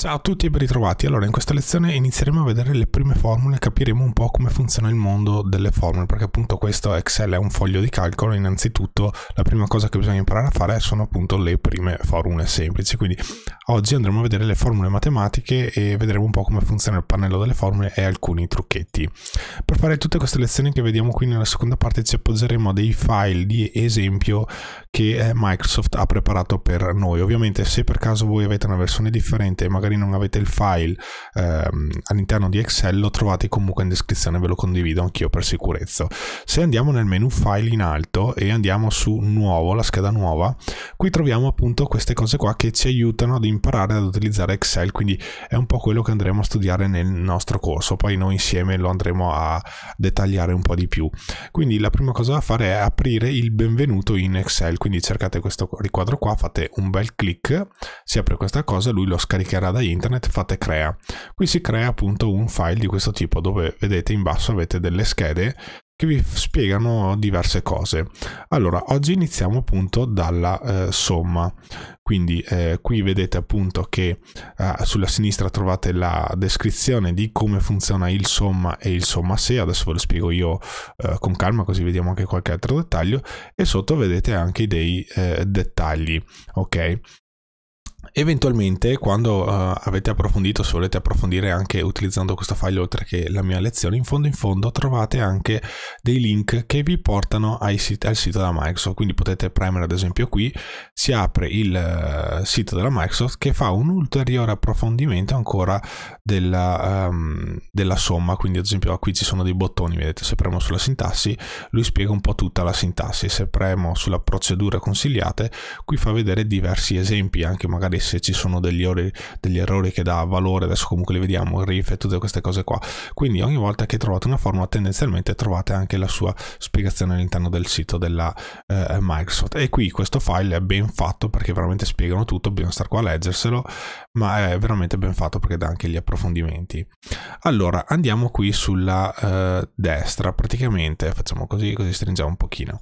Ciao a tutti e ben ritrovati. Allora, in questa lezione inizieremo a vedere le prime formule, e capiremo un po' come funziona il mondo delle formule, perché appunto questo Excel è un foglio di calcolo, innanzitutto la prima cosa che bisogna imparare a fare sono appunto le prime formule semplici, quindi oggi andremo a vedere le formule matematiche e vedremo un po' come funziona il pannello delle formule e alcuni trucchetti. Per fare tutte queste lezioni che vediamo qui nella seconda parte ci appoggeremo a dei file di esempio che eh, Microsoft ha preparato per noi. Ovviamente se per caso voi avete una versione differente e magari magari non avete il file ehm, all'interno di Excel lo trovate comunque in descrizione, ve lo condivido anch'io per sicurezza. Se andiamo nel menu file in alto e andiamo su nuovo, la scheda nuova, qui troviamo appunto queste cose qua che ci aiutano ad imparare ad utilizzare Excel, quindi è un po' quello che andremo a studiare nel nostro corso, poi noi insieme lo andremo a dettagliare un po' di più. Quindi la prima cosa da fare è aprire il benvenuto in Excel, quindi cercate questo riquadro qua, fate un bel clic, si apre questa cosa, lui lo scaricherà da da internet fate crea. Qui si crea appunto un file di questo tipo dove vedete in basso avete delle schede che vi spiegano diverse cose. Allora, oggi iniziamo appunto dalla eh, somma. Quindi eh, qui vedete appunto che eh, sulla sinistra trovate la descrizione di come funziona il somma e il somma se, adesso ve lo spiego io eh, con calma così vediamo anche qualche altro dettaglio e sotto vedete anche dei eh, dettagli, ok? Eventualmente, quando uh, avete approfondito, se volete approfondire anche utilizzando questo file oltre che la mia lezione, in fondo in fondo trovate anche dei link che vi portano sit al sito della Microsoft. Quindi potete premere ad esempio qui, si apre il uh, sito della Microsoft che fa un ulteriore approfondimento ancora della, um, della, somma, quindi ad esempio qui ci sono dei bottoni, vedete se premo sulla sintassi lui spiega un po' tutta la sintassi, se premo sulla procedura consigliate qui fa vedere diversi esempi, anche magari se ci sono degli, ori, degli errori che dà valore, adesso comunque li vediamo, riff e tutte queste cose qua, quindi ogni volta che trovate una formula tendenzialmente trovate anche la sua spiegazione all'interno del sito della eh, Microsoft e qui questo file è ben fatto perché veramente spiegano tutto, bisogna stare qua a leggerselo, ma è veramente ben fatto perché dà anche gli approfondimenti approfondimenti. Allora, andiamo qui sulla eh, destra, praticamente facciamo così, così stringiamo un pochino.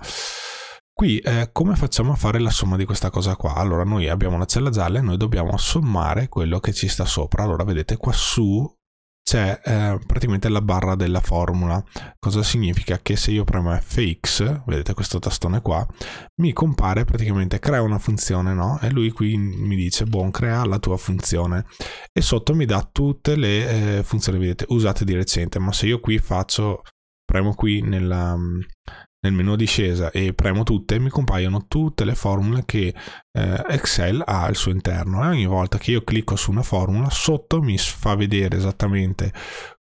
Qui eh, come facciamo a fare la somma di questa cosa qua? Allora noi abbiamo una cella gialla e noi dobbiamo sommare quello che ci sta sopra. Allora vedete qua su c'è eh, praticamente la barra della formula. Cosa significa? Che se io premo fx, vedete questo tastone qua, mi compare praticamente crea una funzione, no? E lui qui mi dice, buon, crea la tua funzione. E sotto mi dà tutte le eh, funzioni, vedete, usate di recente. Ma se io qui faccio, premo qui nella, mm, nel menu discesa e premo tutte, mi compaiono tutte le formule che eh, Excel ha al suo interno. E eh. ogni volta che io clicco su una formula, sotto mi fa vedere esattamente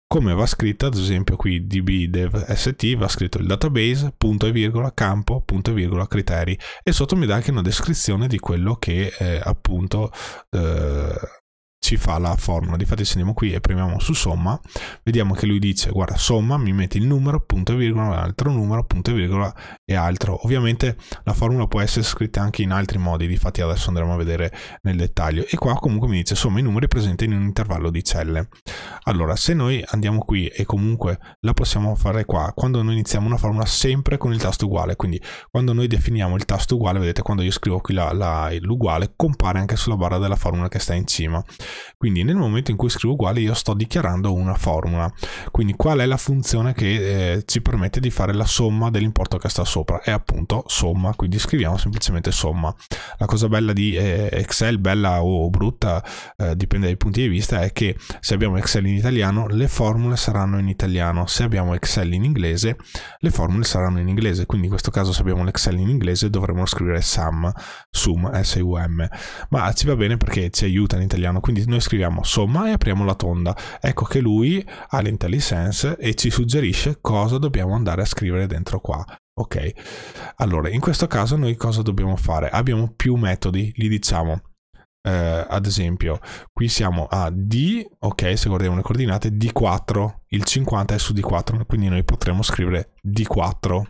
come va scritta, ad esempio qui db dev st va scritto il database, punto e virgola, campo, punto e virgola, criteri e sotto mi dà anche una descrizione di quello che eh, appunto eh, ci fa la formula. Difatti se andiamo qui e premiamo su somma, vediamo che lui dice, guarda, somma, mi metti il numero, punto e virgola, l'altro numero, punto e virgola e altro. Ovviamente la formula può essere scritta anche in altri modi, difatti adesso andremo a vedere nel dettaglio. E qua comunque mi dice, somma i numeri presenti in un intervallo di celle. Allora, se noi andiamo qui e comunque la possiamo fare qua, quando noi iniziamo una formula sempre con il tasto uguale, quindi quando noi definiamo il tasto uguale, vedete quando io scrivo qui l'uguale, compare anche sulla barra della formula che sta in cima. Quindi nel momento in cui scrivo uguale io sto dichiarando una formula. Quindi qual è la funzione che eh, ci permette di fare la somma dell'importo che sta sopra? È appunto somma, quindi scriviamo semplicemente somma. La cosa bella di eh, Excel, bella o brutta, eh, dipende dai punti di vista, è che se abbiamo Excel in italiano le formule saranno in italiano, se abbiamo Excel in inglese le formule saranno in inglese, quindi in questo caso se abbiamo l'Excel in inglese dovremmo scrivere sum, sum, S-U-M, ma ci va bene perché ci aiuta in italiano, quindi noi scriviamo somma e apriamo la tonda. Ecco che lui ha l'intellisense e ci suggerisce cosa dobbiamo andare a scrivere dentro qua. Ok, allora in questo caso noi cosa dobbiamo fare? Abbiamo più metodi, gli diciamo eh, ad esempio qui siamo a D, ok se guardiamo le coordinate D4, il 50 è su D4 quindi noi potremmo scrivere D4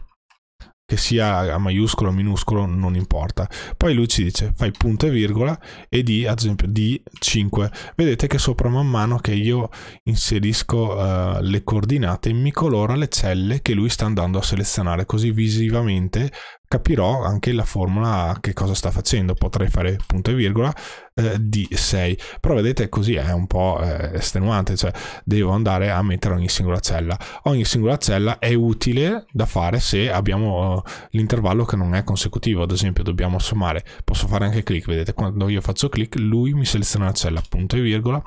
che sia a maiuscolo o minuscolo, non importa. Poi lui ci dice fai punto e virgola e di, ad esempio, di 5. Vedete che sopra man mano che io inserisco uh, le coordinate mi colora le celle che lui sta andando a selezionare, così visivamente capirò anche la formula che cosa sta facendo, potrei fare punto e virgola eh, di 6, però vedete così è un po' eh, estenuante, cioè devo andare a mettere ogni singola cella, ogni singola cella è utile da fare se abbiamo eh, l'intervallo che non è consecutivo, ad esempio dobbiamo sommare, posso fare anche click, vedete quando io faccio click lui mi seleziona la cella punto e virgola,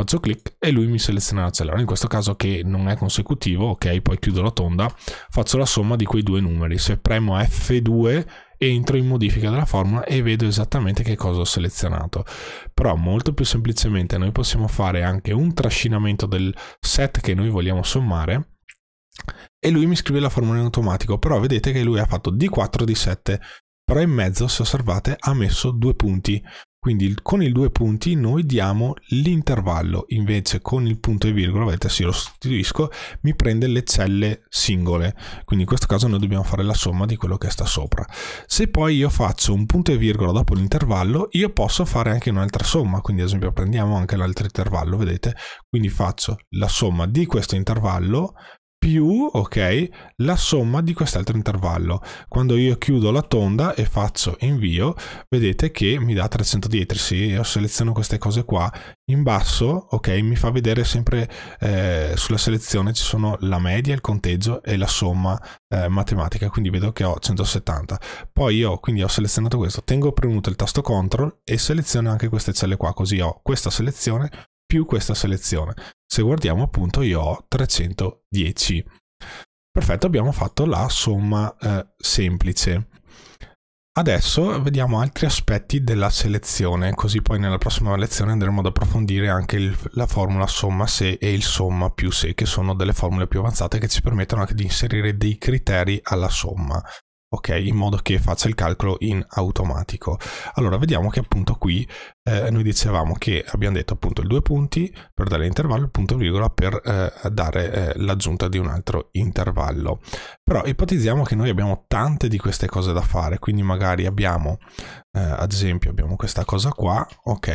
faccio clic e lui mi seleziona l'accelerone. In questo caso che non è consecutivo, ok, poi chiudo la tonda, faccio la somma di quei due numeri. Se premo F2 entro in modifica della formula e vedo esattamente che cosa ho selezionato. Però molto più semplicemente noi possiamo fare anche un trascinamento del set che noi vogliamo sommare e lui mi scrive la formula in automatico, però vedete che lui ha fatto D4 D7, però in mezzo, se osservate, ha messo due punti. Quindi con i due punti noi diamo l'intervallo, invece con il punto e virgola, vedete se lo sostituisco, mi prende le celle singole. Quindi in questo caso noi dobbiamo fare la somma di quello che sta sopra. Se poi io faccio un punto e virgola dopo l'intervallo, io posso fare anche un'altra somma, quindi ad esempio prendiamo anche l'altro intervallo, vedete? Quindi faccio la somma di questo intervallo più, ok, la somma di quest'altro intervallo. Quando io chiudo la tonda e faccio invio, vedete che mi dà 310, sì, io seleziono queste cose qua, in basso, ok, mi fa vedere sempre eh, sulla selezione ci sono la media, il conteggio e la somma eh, matematica, quindi vedo che ho 170. Poi io, quindi ho selezionato questo, tengo premuto il tasto CTRL e seleziono anche queste celle qua, così ho questa selezione più questa selezione. Se guardiamo appunto io ho 310. Perfetto, abbiamo fatto la somma eh, semplice. Adesso vediamo altri aspetti della selezione, così poi nella prossima lezione andremo ad approfondire anche il, la formula somma se e il somma più se, che sono delle formule più avanzate che ci permettono anche di inserire dei criteri alla somma ok, in modo che faccia il calcolo in automatico. Allora, vediamo che appunto qui eh, noi dicevamo che abbiamo detto appunto il due punti per dare l'intervallo, il punto virgola per eh, dare eh, l'aggiunta di un altro intervallo. Però ipotizziamo che noi abbiamo tante di queste cose da fare, quindi magari abbiamo, eh, ad esempio, abbiamo questa cosa qua, ok,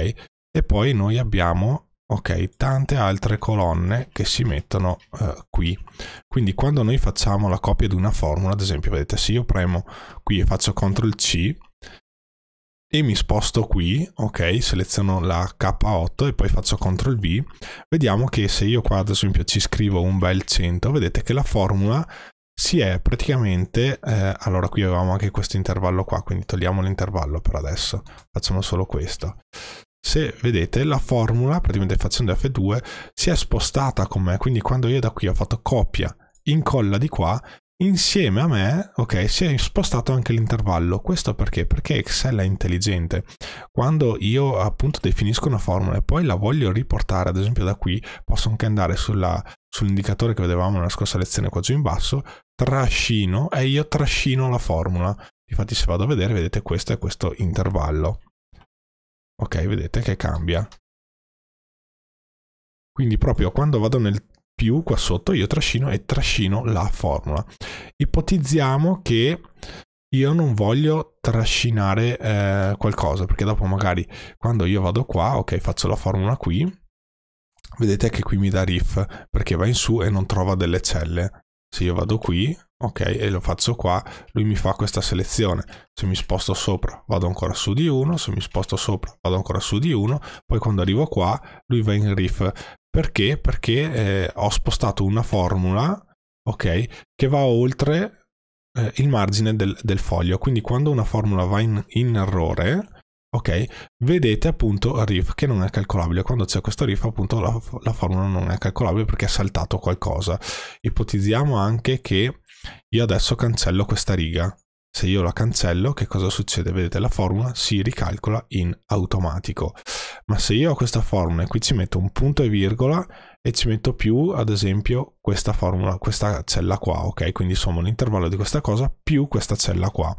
e poi noi abbiamo ok tante altre colonne che si mettono eh, qui quindi quando noi facciamo la copia di una formula ad esempio vedete se io premo qui e faccio ctrl c e mi sposto qui, ok, seleziono la K8 e poi faccio CTRL V, vediamo che se io qua ad esempio ci scrivo un bel 100, vedete che la formula si è praticamente, eh, allora qui avevamo anche questo intervallo qua, quindi togliamo l'intervallo per adesso, facciamo solo questo se vedete la formula praticamente facendo F2 si è spostata con me quindi quando io da qui ho fatto copia incolla di qua insieme a me, ok, si è spostato anche l'intervallo. Questo perché? Perché Excel è intelligente. Quando io appunto definisco una formula e poi la voglio riportare, ad esempio da qui, posso anche andare sull'indicatore sull che vedevamo nella scorsa lezione qua giù in basso, trascino e io trascino la formula. Infatti se vado a vedere, vedete questo è questo intervallo. Ok, vedete che cambia. Quindi proprio quando vado nel più qua sotto io trascino e trascino la formula. Ipotizziamo che io non voglio trascinare eh, qualcosa perché dopo magari quando io vado qua, ok, faccio la formula qui, vedete che qui mi dà riff perché va in su e non trova delle celle. Se io vado qui, ok e lo faccio qua lui mi fa questa selezione se mi sposto sopra vado ancora su di uno se mi sposto sopra vado ancora su di uno poi quando arrivo qua lui va in riff perché perché eh, ho spostato una formula ok che va oltre eh, il margine del, del, foglio quindi quando una formula va in, in errore ok? Vedete appunto riff che non è calcolabile. Quando c'è questo riff, appunto, la, la, formula non è calcolabile perché è saltato qualcosa. Ipotizziamo anche che io adesso cancello questa riga. Se io la cancello, che cosa succede? Vedete, la formula si ricalcola in automatico. Ma se io ho questa formula e qui ci metto un punto e virgola e ci metto più, ad esempio, questa formula, questa cella qua, ok? Quindi sommo l'intervallo di questa cosa più questa cella qua,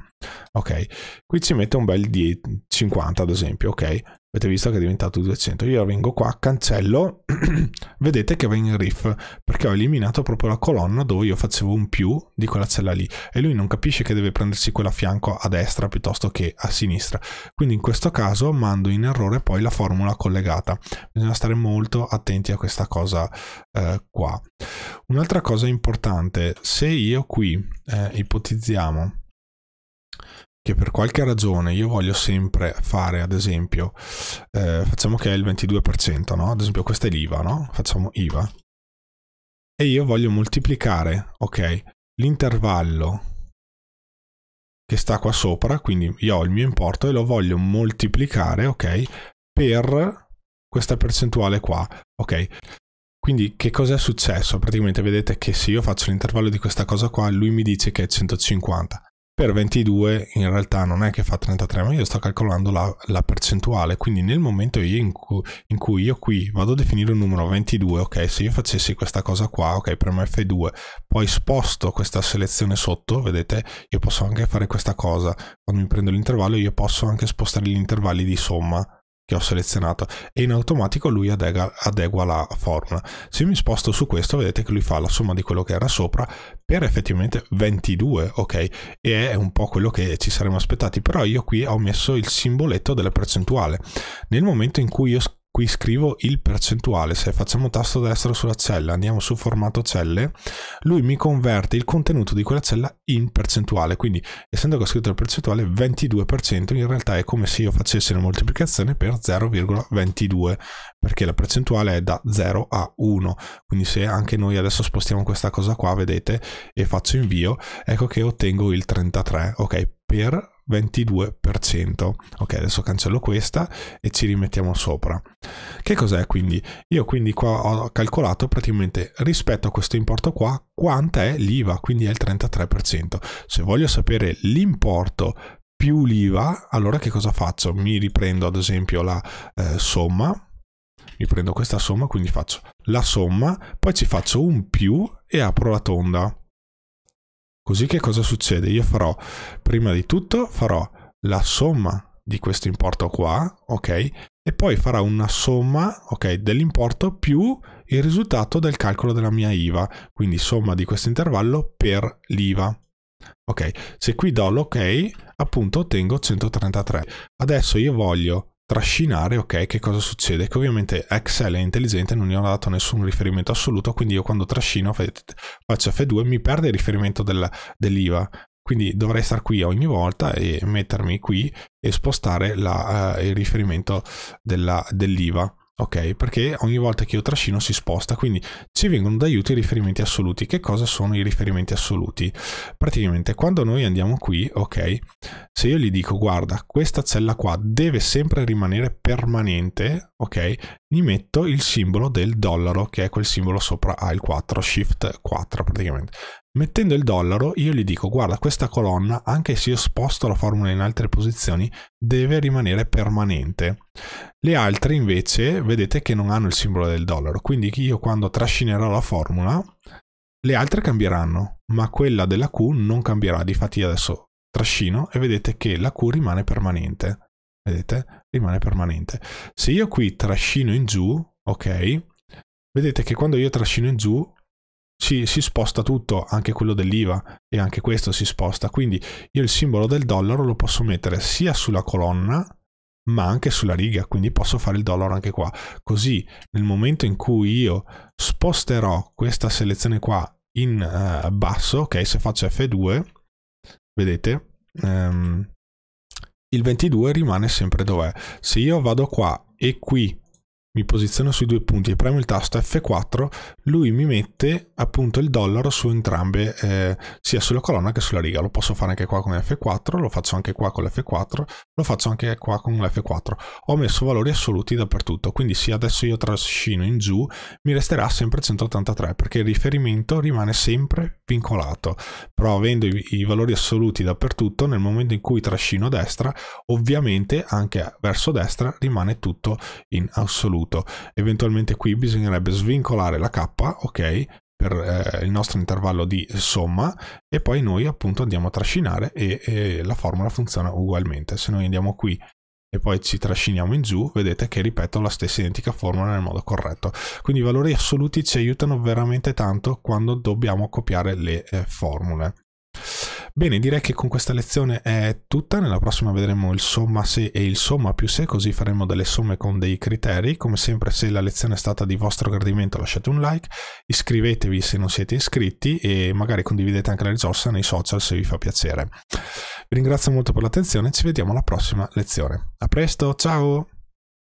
ok? Qui ci mette un bel 10, 50 ad esempio, ok? Avete visto che è diventato 200. Io vengo qua, cancello, vedete che va in riff, perché ho eliminato proprio la colonna dove io facevo un più di quella cella lì e lui non capisce che deve prendersi quella a fianco a destra piuttosto che a sinistra. Quindi in questo caso mando in errore poi la formula collegata. Bisogna stare molto attenti a questa cosa eh, qua. Un'altra cosa importante, se io qui eh, ipotizziamo che per qualche ragione io voglio sempre fare, ad esempio, eh, facciamo che è il 22%, no? Ad esempio questa è l'IVA, no? Facciamo IVA. E io voglio moltiplicare, ok, l'intervallo che sta qua sopra, quindi io ho il mio importo e lo voglio moltiplicare, ok, per questa percentuale qua, ok. Quindi che cosa è successo? Praticamente vedete che se io faccio l'intervallo di questa cosa qua, lui mi dice che è 150. Per 22 in realtà non è che fa 33, ma io sto calcolando la, la percentuale, quindi nel momento in cui, in, cui io qui vado a definire un numero 22, ok, se io facessi questa cosa qua, ok, premo F2, poi sposto questa selezione sotto, vedete, io posso anche fare questa cosa, quando mi prendo l'intervallo io posso anche spostare gli intervalli di somma, che ho selezionato e in automatico lui adega, adegua, la formula. Se mi sposto su questo vedete che lui fa la somma di quello che era sopra per effettivamente 22, ok? E è un po' quello che ci saremmo aspettati, però io qui ho messo il simboletto della percentuale. Nel momento in cui io qui scrivo il percentuale, se facciamo tasto destro sulla cella, andiamo su formato celle, lui mi converte il contenuto di quella cella in percentuale, quindi essendo che ho scritto il percentuale 22%, in realtà è come se io facessi una moltiplicazione per 0,22, perché la percentuale è da 0 a 1, quindi se anche noi adesso spostiamo questa cosa qua, vedete, e faccio invio, ecco che ottengo il 33, ok, per 22%. Ok, adesso cancello questa e ci rimettiamo sopra. Che cos'è quindi? Io quindi qua ho calcolato praticamente rispetto a questo importo qua quanta è l'IVA, quindi è il 33%. Se voglio sapere l'importo più l'IVA, allora che cosa faccio? Mi riprendo ad esempio la eh, somma, mi prendo questa somma, quindi faccio la somma, poi ci faccio un più e apro la tonda. Così che cosa succede? Io farò, prima di tutto, farò la somma di questo importo qua, ok? E poi farò una somma, ok, dell'importo più il risultato del calcolo della mia IVA, quindi somma di questo intervallo per l'IVA. Ok, se qui do l'ok, appunto ottengo 133. Adesso io voglio trascinare, ok, che cosa succede? Che ovviamente Excel è intelligente, non gli ho dato nessun riferimento assoluto, quindi io quando trascino faccio F2 mi perde il riferimento del, dell'IVA, quindi dovrei stare qui ogni volta e mettermi qui e spostare la, uh, il riferimento dell'IVA. Dell ok? Perché ogni volta che io trascino si sposta, quindi ci vengono d'aiuto i riferimenti assoluti. Che cosa sono i riferimenti assoluti? Praticamente quando noi andiamo qui, ok, se io gli dico guarda, questa cella qua deve sempre rimanere permanente, ok? Gli metto il simbolo del dollaro, che è quel simbolo sopra al 4, Shift 4 praticamente. Mettendo il dollaro io gli dico guarda questa colonna anche se io sposto la formula in altre posizioni deve rimanere permanente. Le altre invece vedete che non hanno il simbolo del dollaro quindi io quando trascinerò la formula le altre cambieranno ma quella della Q non cambierà. Difatti io adesso trascino e vedete che la Q rimane permanente. Vedete? Rimane permanente. Se io qui trascino in giù, ok, vedete che quando io trascino in giù ci, si sposta tutto, anche quello dell'IVA e anche questo si sposta. Quindi io il simbolo del dollaro lo posso mettere sia sulla colonna ma anche sulla riga, quindi posso fare il dollaro anche qua. Così nel momento in cui io sposterò questa selezione qua in uh, basso, ok, se faccio F2, vedete, um, il 22 rimane sempre dov'è. Se io vado qua e qui mi posiziono sui due punti e premo il tasto F4, lui mi mette appunto il dollaro su entrambe, eh, sia sulla colonna che sulla riga. Lo posso fare anche qua con F4, lo faccio anche qua con l'F4, lo faccio anche qua con l'F4. Ho messo valori assoluti dappertutto, quindi se adesso io trascino in giù mi resterà sempre 183 perché il riferimento rimane sempre vincolato. Però avendo i, i valori assoluti dappertutto, nel momento in cui trascino a destra, ovviamente anche verso destra rimane tutto in assoluto assoluto. Eventualmente qui bisognerebbe svincolare la K, ok, per eh, il nostro intervallo di somma e poi noi appunto andiamo a trascinare e, e la formula funziona ugualmente. Se noi andiamo qui e poi ci trasciniamo in giù, vedete che ripeto la stessa identica formula nel modo corretto. Quindi i valori assoluti ci aiutano veramente tanto quando dobbiamo copiare le eh, formule. Bene, direi che con questa lezione è tutta, nella prossima vedremo il somma se e il somma più se, così faremo delle somme con dei criteri. Come sempre se la lezione è stata di vostro gradimento lasciate un like, iscrivetevi se non siete iscritti e magari condividete anche la risorsa nei social se vi fa piacere. Vi ringrazio molto per l'attenzione, ci vediamo alla prossima lezione. A presto, ciao!